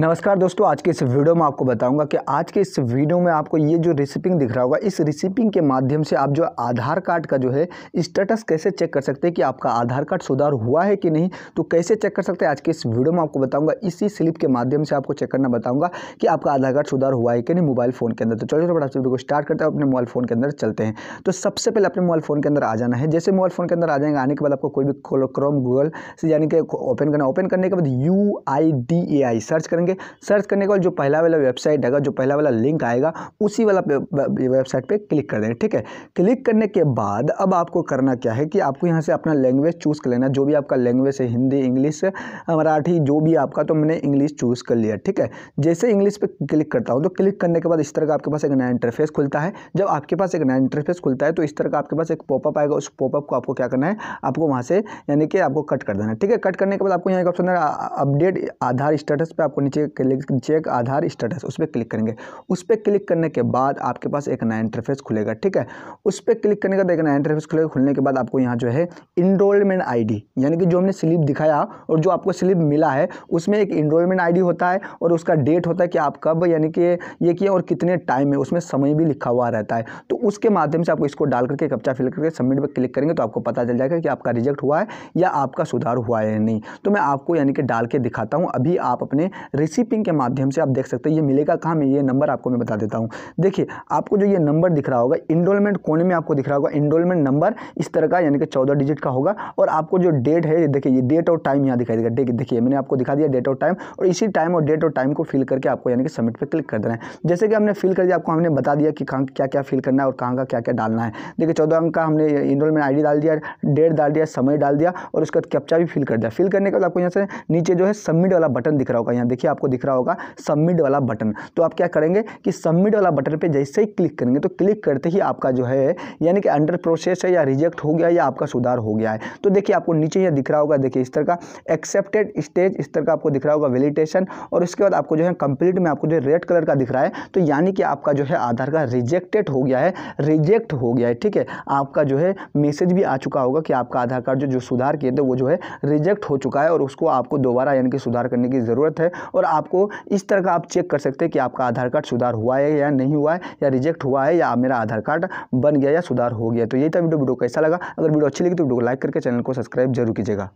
नमस्कार दोस्तों आज के इस वीडियो में आपको बताऊंगा कि आज के इस वीडियो में आपको ये जो रिसिपिंग दिख रहा होगा इस रिसिपिंग के माध्यम से आप जो आधार कार्ड का जो है स्टेटस कैसे चेक कर सकते हैं कि आपका आधार कार्ड सुधार हुआ है कि नहीं तो कैसे चेक कर सकते हैं आज के इस वीडियो में आपको बताऊंगा इसी स्लिप के माध्यम से आपको चेक करना बताऊँगा कि आपका आधार कार्ड सुधार हुआ है कि नहीं मोबाइल फ़ोन के अंदर तो चलो बड़ा वीडियो को स्टार्ट करते हैं अपने मोबाइल फ़ोन के अंदर चलते हैं तो सबसे पहले अपने मोबाइल फ़ोन के अंदर आ जाना है जैसे मोबाइल फ़ोन के अंदर आ जाएंगे आने के बाद आपको कोई भी क्रोम गूगल से यानी कि ओपन करना ओपन करने के बाद यू आई सर्च करेंगे करेंगे सर्च करने के बाद जो पहला वाला वेबसाइट आएगा जो पहला वाला लिंक आएगा उसी वाला वेबसाइट पे क्लिक कर देंगे ठीक है क्लिक करने के बाद अब आपको करना क्या है कि आपको यहाँ से अपना लैंग्वेज चूज़ कर लेना जो भी आपका लैंग्वेज है हिंदी इंग्लिश मराठी जो भी आपका तो मैंने इंग्लिश चूज़ कर लिया ठीक है जैसे इंग्लिश पे क्लिक करता हूँ तो क्लिक करने के बाद इस तरह का आपके पास एक नया इंटरफेस खुलता है जब आपके पास एक नया इंटरफेस खुलता है तो इस तरह का आपके पास एक पॉपअप आएगा उस पॉपअप को आपको क्या करना है आपको वहाँ से यानी कि आपको कट कर देना ठीक है कट करने के बाद आपको यहाँ एक ऑप्शन अपडेट आधार स्टेटस पर आपको नीचे क्लिक चेक आधार स्टेटस उस पर क्लिक करेंगे उस पर क्लिक करने के बाद आपके पास एक नया इंटरफेस खुलेगा ठीक है उस पर क्लिक करने का एक नया इंटरफेस खुलेगा खुलने के बाद आपको यहाँ जो है इनरोलमेंट आईडी यानी कि जो हमने स्लिप दिखाया और जो आपको स्लिप मिला है उसमें एक इनरोलमेंट आई होता है और उसका डेट होता है कि आप कब यानी कि ये किया और कितने टाइम में उसमें समय भी लिखा हुआ रहता है तो उसके माध्यम से आपको इसको डाल करके कप्चा फिल करके सबमिट पर क्लिक करेंगे तो आपको पता चल जाएगा कि आपका रिजेक्ट हुआ है या आपका सुधार हुआ है नहीं तो मैं आपको यानी कि डाल के दिखाता हूँ अभी आप अपने रेसिपिंग के माध्यम से आप देख सकते हैं ये मिलेगा कहाँ में ये नंबर आपको मैं बता देता हूँ देखिए आपको जो ये नंबर दिख रहा होगा इंडोलमेंट कोने में आपको दिख रहा होगा इंडोलमेंट नंबर इस तरह का यानी कि चौदह डिजिट का होगा और आपको जो डेट है देखिए ये डेट और टाइम यहाँ दिखाई देगा देखिए मैंने आपको दिखा दिया डेट और टाइम और इसी टाइम और डेट और टाइम को फिल करके आपको यानी कि सबमिट पर क्लिक कर देना है जैसे कि हमने फिल कर दिया आपको हमने बता दिया कि कहाँ क्या क्या फिल करना है और कहाँ का क्या क्या डालना है देखिए चौदह अंक का हमने इनरोलमेंट आई डाल दिया डेट डाल दिया समय डाल दिया और उसके बाद कैप्चा भी फिल कर दिया फिल करने के बाद आपको यहाँ से नीचे जो है सबमिट वाला बटन दिख रहा होगा यहाँ देखिए आपको दिख रहा होगा सबमिट वाला बटन तो आप क्या करेंगे कि सबमिट वाला बटन पर जैसे ही क्लिक करेंगे तो क्लिक करते ही आपका जो है यानी कि अंडर प्रोसेस है या रिजेक्ट हो गया या आपका सुधार हो गया है तो देखिए आपको नीचे यह दिख रहा होगा देखिए इस तरह का एक्सेप्टेड स्टेज इस तरह का आपको दिख रहा होगा वेलिटेशन और उसके बाद आपको जो है कंप्लीट में आपको जो रेड कलर का दिख रहा है तो यानी कि आपका जो है आधार कार्ड रिजेक्टेड हो गया है रिजेक्ट हो गया है ठीक है आपका जो है मैसेज भी आ चुका होगा कि आपका आधार कार्ड जो जो सुधार किए थे वो जो है रिजेक्ट हो चुका है और उसको आपको दोबारा यानी कि सुधार करने की ज़रूरत है और आपको इस तरह का आप चेक कर सकते हैं कि आपका आधार कार्ड सुधार हुआ है या नहीं हुआ है या रिजेक्ट हुआ है या मेरा आधार कार्ड बन गया या सुधार हो गया तो यही था वीडियो वीडियो कैसा लगा अगर वीडियो अच्छी लगी तो वीडियो को लाइक करके चैनल को सब्सक्राइब जरूर कीजिएगा